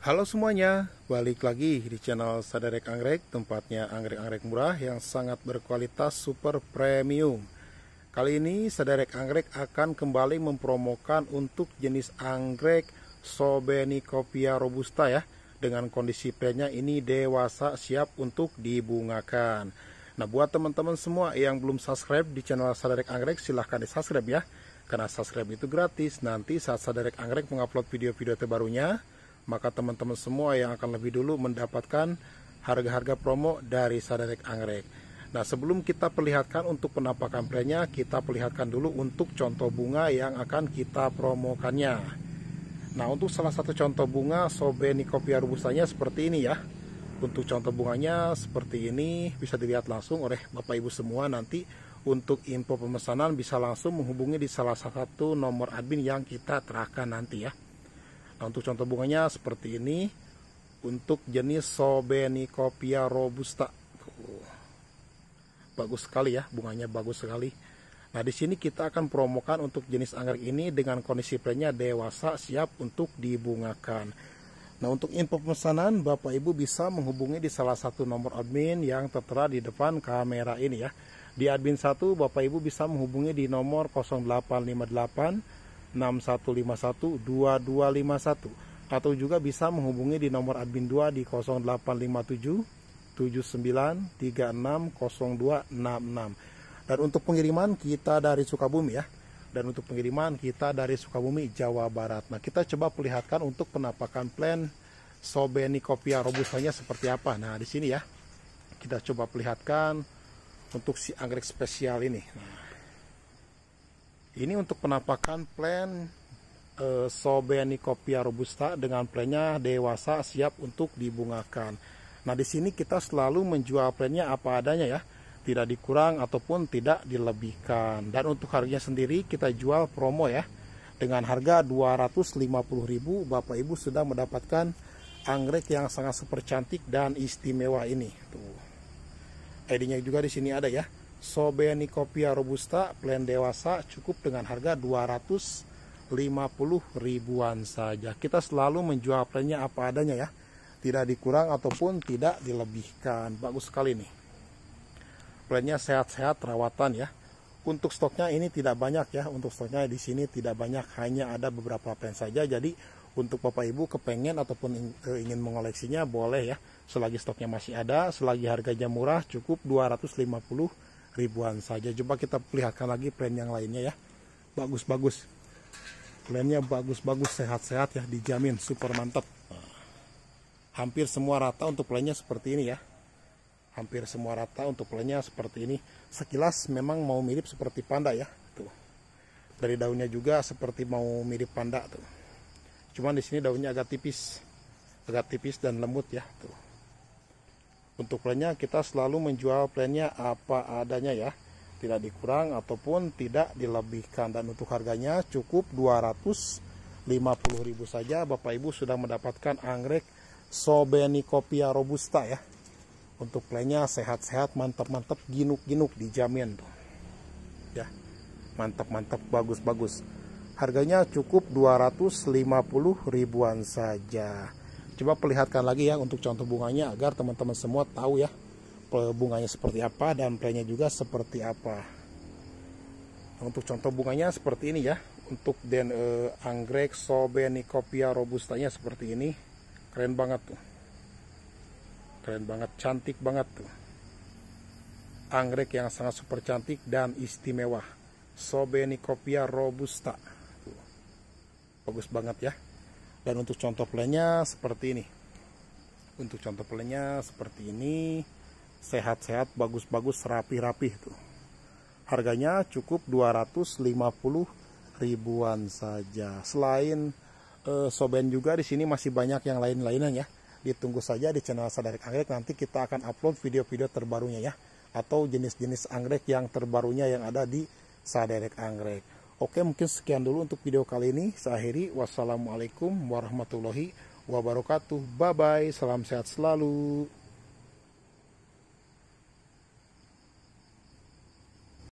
Halo semuanya, balik lagi di channel Sadarek Anggrek, tempatnya anggrek-anggrek murah yang sangat berkualitas super premium. Kali ini Sadarek Anggrek akan kembali mempromokan untuk jenis anggrek Sobenicopia robusta ya, dengan kondisi pennya ini dewasa siap untuk dibungakan. Nah, buat teman-teman semua yang belum subscribe di channel Sadarek Anggrek, silahkan di-subscribe ya. Karena subscribe itu gratis, nanti saat Sadarek Anggrek mengupload video-video terbarunya, maka teman-teman semua yang akan lebih dulu mendapatkan harga-harga promo dari Sadarek Anggrek. Nah, sebelum kita perlihatkan untuk penampakan plannya, kita perlihatkan dulu untuk contoh bunga yang akan kita promokannya. Nah, untuk salah satu contoh bunga Sobenicopia robustanya seperti ini ya. Untuk contoh bunganya seperti ini bisa dilihat langsung oleh Bapak Ibu semua nanti untuk info pemesanan bisa langsung menghubungi di salah satu nomor admin yang kita terahkan nanti ya untuk contoh bunganya seperti ini untuk jenis Sobenicopia robusta Tuh. bagus sekali ya bunganya bagus sekali nah di sini kita akan promokan untuk jenis anggrek ini dengan kondisi plannya dewasa siap untuk dibungakan nah untuk info pemesanan bapak ibu bisa menghubungi di salah satu nomor admin yang tertera di depan kamera ini ya di admin 1 bapak ibu bisa menghubungi di nomor 0858 6151 2251 atau juga bisa menghubungi di nomor admin 2 di 0857 7936 dan untuk pengiriman kita dari Sukabumi ya dan untuk pengiriman kita dari Sukabumi Jawa Barat nah kita coba perlihatkan untuk penampakan plan Sobenikopia robustanya seperti apa nah di sini ya kita coba perlihatkan untuk si anggrek spesial ini nah ini untuk penampakan plan e, eh, Sobenicopia robusta dengan plannya dewasa siap untuk dibungakan. Nah, di sini kita selalu menjual plannya apa adanya ya, tidak dikurang ataupun tidak dilebihkan. Dan untuk harganya sendiri kita jual promo ya. Dengan harga 250.000 Bapak Ibu sudah mendapatkan anggrek yang sangat super cantik dan istimewa ini. Tuh. ID-nya juga di sini ada ya. Sobenicopia robusta plan dewasa cukup dengan harga 250 ribuan saja. Kita selalu menjual plannya apa adanya ya. Tidak dikurang ataupun tidak dilebihkan. Bagus sekali nih. Plannya sehat-sehat rawatan ya. Untuk stoknya ini tidak banyak ya. Untuk stoknya di sini tidak banyak, hanya ada beberapa plan saja. Jadi untuk Bapak Ibu kepengen ataupun eh, ingin mengoleksinya boleh ya. Selagi stoknya masih ada, selagi harganya murah cukup 250 ribuan saja. Coba kita perlihatkan lagi plan yang lainnya ya. Bagus-bagus. Plannya bagus-bagus, sehat-sehat ya, dijamin super mantap. Hampir semua rata untuk plannya seperti ini ya. Hampir semua rata untuk plannya seperti ini. Sekilas memang mau mirip seperti panda ya. Tuh. Dari daunnya juga seperti mau mirip panda tuh. Cuman di sini daunnya agak tipis. Agak tipis dan lembut ya, tuh untuk plannya kita selalu menjual plannya apa adanya ya, tidak dikurang ataupun tidak dilebihkan dan untuk harganya cukup 250.000 saja Bapak Ibu sudah mendapatkan anggrek Sobenicopia robusta ya. Untuk plannya sehat-sehat, mantap-mantap, ginuk-ginuk dijamin tuh. Ya. Mantap-mantap, bagus-bagus harganya cukup 250 ribuan saja coba perlihatkan lagi ya untuk contoh bunganya agar teman-teman semua tahu ya bunganya seperti apa dan playnya juga seperti apa untuk contoh bunganya seperti ini ya untuk den uh, anggrek sobenicopia robustanya seperti ini keren banget tuh keren banget cantik banget tuh anggrek yang sangat super cantik dan istimewa sobenicopia robusta tuh. bagus banget ya dan untuk contoh plannya seperti ini untuk contoh plannya seperti ini sehat-sehat bagus-bagus rapi-rapi itu. harganya cukup 250 ribuan saja selain uh, soben juga di sini masih banyak yang lain-lainnya ya ditunggu saja di channel Sadarik Anggrek nanti kita akan upload video-video terbarunya ya atau jenis-jenis anggrek yang terbarunya yang ada di Sadarik Anggrek Oke, mungkin sekian dulu untuk video kali ini. Saya akhiri. Wassalamualaikum warahmatullahi wabarakatuh. Bye-bye. Salam sehat selalu.